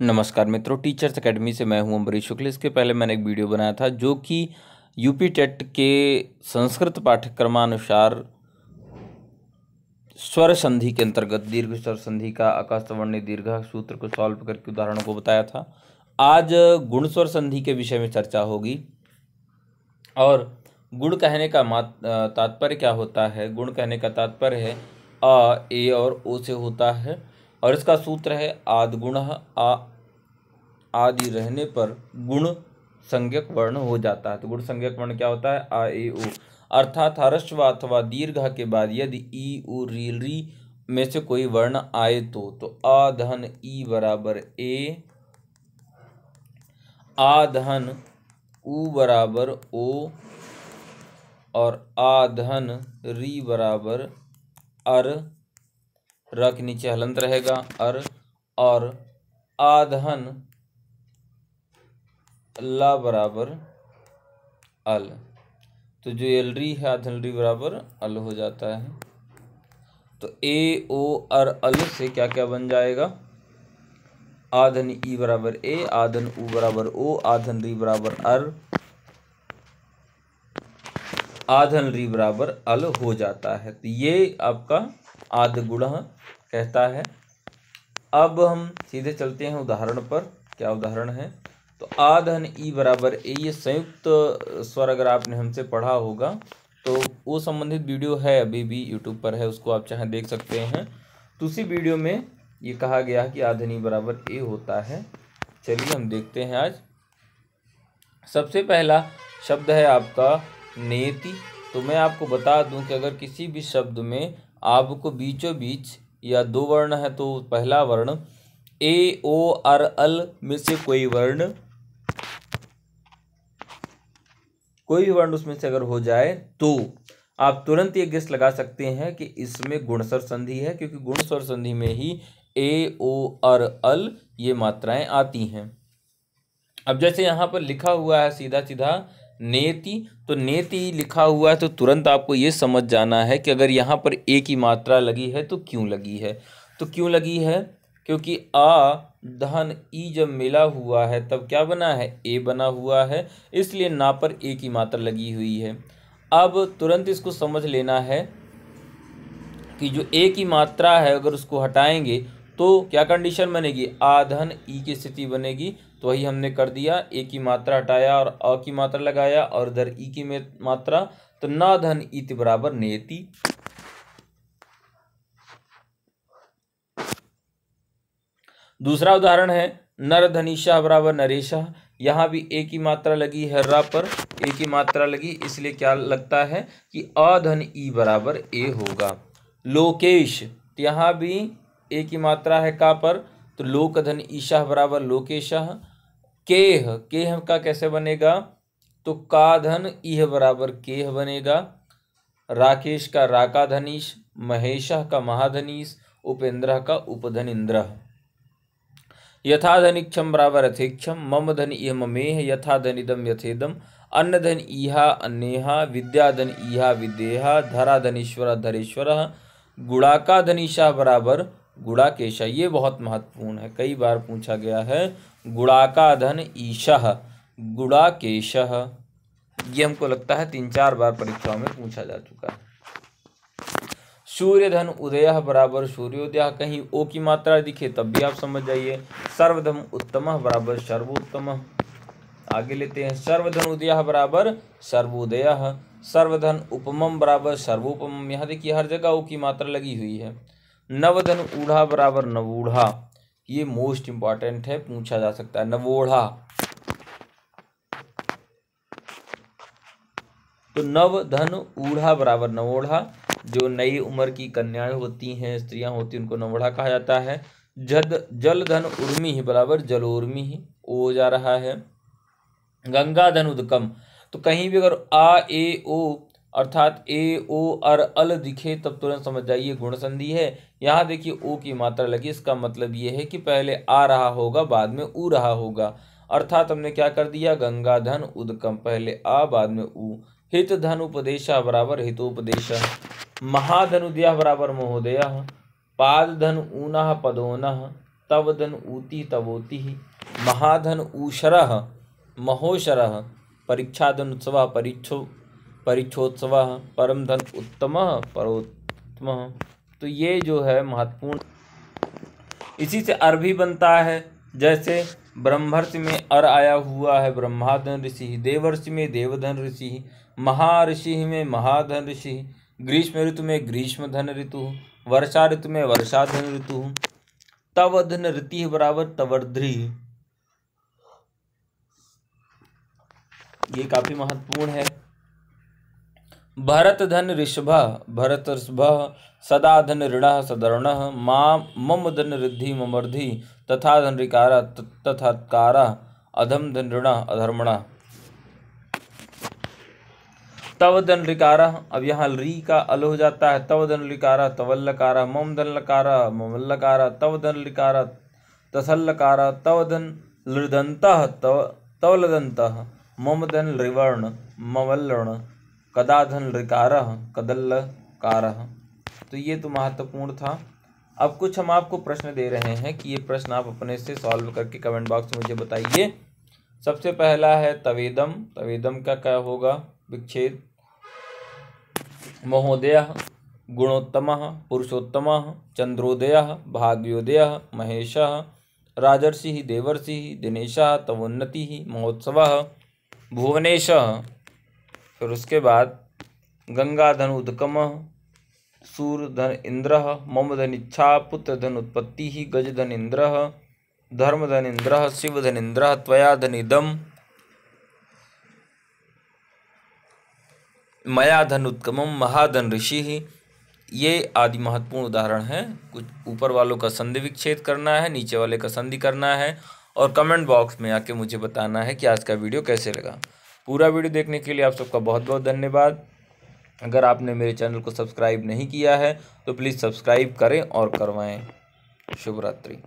नमस्कार मित्रों teachers academy से मैं हूं अम्बरीश शुक्ल इसके पहले मैंने एक वीडियो बनाया था जो कि यूपी टेट के संस्कृत पाठ्यक्रमानुसार स्वर संधि के अंतर्गत दीर्घ स्वर संधि का आकाश वर्ण दीर्घ सूत्र को सॉल्व करके उदाहरणों को बताया था आज गुण स्वर संधि के विषय में चर्चा होगी और गुण कहने का मात तात्पर्य क्या होता है गुण कहने का तात्पर्य है अ ए और ओ से होता है और इसका सूत्र है आदगुण आदि रहने पर गुण संज्ञक वर्ण हो जाता है तो गुण संज्ञक वर्ण क्या होता है आ ए ओ अर्थात हर्ष्व अथवा दीर्घ के बाद यदि ई उ री री में से कोई वर्ण आए तो तो आ धन ई बराबर ए आ धन ऊ बराबर ओ और आ धन री बराबर अर र के नीचे हलंत रहेगा अर और आधन ला बराबर अल तो जो एल री है आधन री बराबर अल हो जाता है तो ए ओ अर अल से क्या क्या बन जाएगा आधन ई बराबर ए आधन ऊ बराबर ओ आधन री बराबर अर आधन री बराबर अल हो जाता है तो ये आपका आदि गुण कहता है अब हम सीधे चलते हैं उदाहरण पर क्या उदाहरण है तो आधन ई बराबर ए ये संयुक्त स्वर अगर आपने हमसे पढ़ा होगा तो वो संबंधित वीडियो है अभी भी यूट्यूब पर है उसको आप चाहे देख सकते हैं तो उसी वीडियो में ये कहा गया कि आधन ई बराबर ए होता है चलिए हम देखते हैं आज सबसे पहला शब्द है आपका नेति तो मैं आपको बता दूं कि अगर किसी भी शब्द में आपको बीचों बीच या दो वर्ण है तो पहला वर्ण ए ओ आर अल में से कोई वर्ण कोई भी वर्ण उसमें से अगर हो जाए तो आप तुरंत ये गेस लगा सकते हैं कि इसमें गुणसर संधि है क्योंकि गुणसर संधि में ही ए ओ आर अल ये मात्राएं आती हैं अब जैसे यहां पर लिखा हुआ है सीधा सीधा नेति तो नेति लिखा हुआ है तो तुरंत आपको ये समझ जाना है कि अगर यहाँ पर ए की मात्रा लगी है तो क्यों लगी है तो क्यों लगी है क्योंकि आ धन ई जब मिला हुआ है तब क्या बना है ए बना हुआ है इसलिए ना पर ए की मात्रा लगी हुई है अब तुरंत इसको समझ लेना है कि जो ए की मात्रा है अगर उसको हटाएंगे तो क्या कंडीशन बनेगी आ धन ई की स्थिति बनेगी तो वही हमने कर दिया ए की मात्रा हटाया और अ की मात्रा लगाया और इधर ई की मात्रा तो न धन इत बराबर नेति दूसरा उदाहरण है नर धनिशा बराबर नरेशा यहाँ भी ए की मात्रा लगी है र पर ए की मात्रा लगी इसलिए क्या लगता है कि अधन ई बराबर ए होगा लोकेश यहाँ भी ए की मात्रा है का पर तो लोक धन ईशाह बराबर लोकेशाह केह केह का कैसे बनेगा तो का धन इह बराबर केह बनेगा राकेश का राका धनीश महेश का महाधनीश उपेंद्र का उपधन इंद्र धनिक्षम बराबर यथेक्षम मम धन इह ममेह यथाधनिदम यथेदम अन्नधन इहा अन्नेहा विद्याधन इहा विदेहा धनीश्वर धरेश्वर का धनीशा बराबर गुड़ाकेशा ये बहुत महत्वपूर्ण है कई बार पूछा गया है धन ईशह गुड़ाकेश ये हमको लगता है तीन चार बार परीक्षाओं में पूछा जा चुका है सूर्यधन उदय बराबर सूर्योदय कहीं ओ की मात्रा दिखे तब भी आप समझ जाइए सर्वधम उत्तम बराबर सर्वोत्तम आगे लेते हैं सर्वधन उदय बराबर सर्वोदय सर्वधन उपमम बराबर सर्वोपम यहाँ देखिए हर जगह ओ की मात्रा लगी हुई है नवधन ऊढ़ा बराबर नवूढ़ा ये मोस्ट इंपॉर्टेंट है पूछा जा सकता है नवोढ़ा तो नव धन ऊढ़ा बराबर नवोढ़ा जो नई उम्र की कन्याएं होती हैं स्त्रियां होती हैं उनको नवोढ़ा कहा जाता है जद जल धन उर्मी ही बराबर उर्मी ही ओ जा रहा है गंगा धन उदकम तो कहीं भी अगर आ ए ओ अर्थात ए ओ और अल दिखे तब तुरंत समझ जाइए गुण संधि है यहाँ देखिए ओ की मात्रा लगी इसका मतलब ये है कि पहले आ रहा होगा बाद में ऊ रहा होगा अर्थात हमने क्या कर दिया गंगा धन उदकम पहले आ बाद में ऊ हित धन उपदेशा बराबर हितोपदेश महाधन उदया बराबर महोदय पाद धन ऊना पदोन तव धन ऊति तबोति महाधन ऊषर महोशर धन उत्सव परीक्षो परिक्षोत्सव परम धन उत्तम परोत्तम तो ये जो है महत्वपूर्ण इसी से अर भी बनता है जैसे ब्रह्मर्षि में अर आया हुआ है ब्रह्माधन ऋषि देवर्षि में देवधन ऋषि महाऋषि में महाधन ऋषि ग्रीष्म ऋतु में ग्रीष्म धन ऋतु वर्षा ऋतु में वर्षा धन ऋतु तवधन ऋति बराबर तवर्ध्री ये काफ़ी महत्वपूर्ण है भरत धन ऋषभ भरत ऋषभ सदा धन ऋण सदर्ण मम धन ऋद्धि ममर्धि तथा धन ऋकार तथात्कार अधम धन ऋण अधर्मण तव धन ऋकार अब यहाँ री का अल हो जाता है तव धन ऋकार तवल मम धन लकार ममल तव धन ऋकार तसल तव धन लृदंत तव तवलदंत मम धन रिवर्ण मवलर्ण कदाधन कदल कार तो ये तो महत्वपूर्ण था अब कुछ हम आपको प्रश्न दे रहे हैं कि ये प्रश्न आप अपने से सॉल्व करके कमेंट बॉक्स में मुझे बताइए सबसे पहला है तवेदम तवेदम का क्या होगा विच्छेद महोदय गुणोत्तम पुरुषोत्तम चंद्रोदय भाग्योदय महेश राजर्षि देवर्षि दिनेश तवोन्नति महोत्सव भुवनेश फिर उसके बाद गंगा धन उदकम धन इंद्र मम धन इच्छा पुत्र धन उत्पत्ति ही गज धन इंद्र धर्म धन इंद्र शिव धन इंद्र त्वयाधन इदम मयाधन उत्कम महाधन ऋषि ही ये आदि महत्वपूर्ण उदाहरण हैं कुछ ऊपर वालों का संधि विच्छेद करना है नीचे वाले का संधि करना है और कमेंट बॉक्स में आके मुझे बताना है कि आज का वीडियो कैसे लगा पूरा वीडियो देखने के लिए आप सबका बहुत बहुत धन्यवाद अगर आपने मेरे चैनल को सब्सक्राइब नहीं किया है तो प्लीज़ सब्सक्राइब करें और करवाएं शुभ रात्रि